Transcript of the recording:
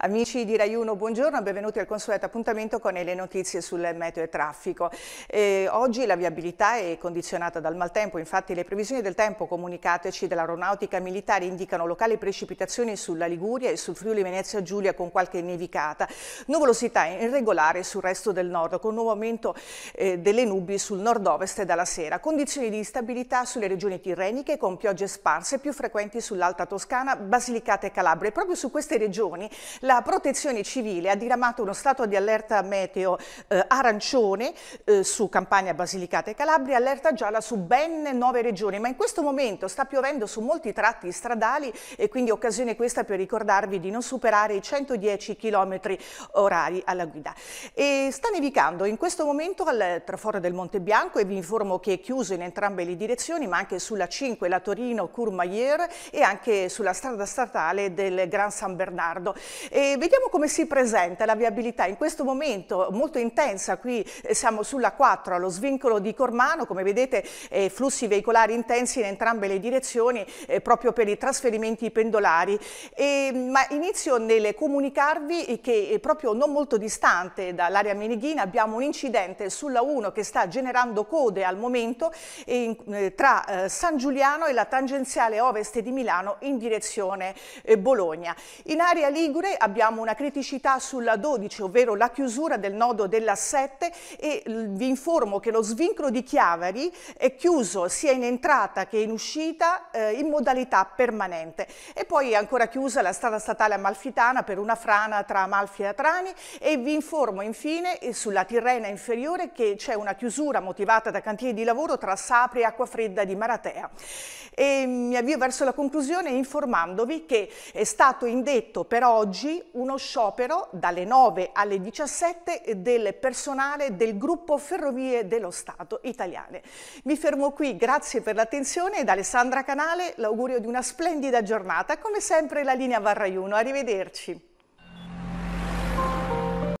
Amici di Rai 1, buongiorno e benvenuti al consueto appuntamento con le notizie sul meteo e traffico. Eh, oggi la viabilità è condizionata dal maltempo, infatti le previsioni del tempo comunicateci dall'aeronautica militare indicano locali precipitazioni sulla Liguria e sul Friuli Venezia Giulia con qualche nevicata, nuvolosità irregolare sul resto del nord con un nuovo aumento eh, delle nubi sul nord-ovest dalla sera, condizioni di instabilità sulle regioni tirreniche con piogge sparse più frequenti sull'Alta Toscana, Basilicata e Calabria. E proprio su queste regioni la protezione civile ha diramato uno stato di allerta meteo eh, arancione eh, su Campania, Basilicata e Calabria, allerta gialla su ben nove regioni, ma in questo momento sta piovendo su molti tratti stradali e quindi occasione questa per ricordarvi di non superare i 110 km orari alla guida. E sta nevicando in questo momento al traforo del Monte Bianco e vi informo che è chiuso in entrambe le direzioni, ma anche sulla 5, la Torino-Courmayeur e anche sulla strada statale del Gran San Bernardo. E vediamo come si presenta la viabilità in questo momento molto intensa, qui eh, siamo sulla 4 allo svincolo di Cormano, come vedete eh, flussi veicolari intensi in entrambe le direzioni eh, proprio per i trasferimenti pendolari. E, mm, ma inizio nel comunicarvi che eh, proprio non molto distante dall'area meneghina abbiamo un incidente sulla 1 che sta generando code al momento eh, in, eh, tra San Giuliano e la tangenziale ovest di Milano in direzione Bologna. In area Ligure abbiamo una criticità sulla 12, ovvero la chiusura del nodo della 7 e vi informo che lo svincolo di Chiavari è chiuso sia in entrata che in uscita eh, in modalità permanente. E poi è ancora chiusa la strada statale amalfitana per una frana tra Amalfi e Atrani e vi informo infine eh, sulla Tirrena inferiore che c'è una chiusura motivata da cantieri di lavoro tra Sapri e Acquafredda di Maratea. E, ehm, avvio verso la conclusione informandovi che è stato indetto per oggi uno sciopero dalle 9 alle 17 del personale del gruppo Ferrovie dello Stato italiane. Mi fermo qui, grazie per l'attenzione ed Alessandra Canale l'augurio di una splendida giornata. Come sempre la linea Varraiuno, arrivederci.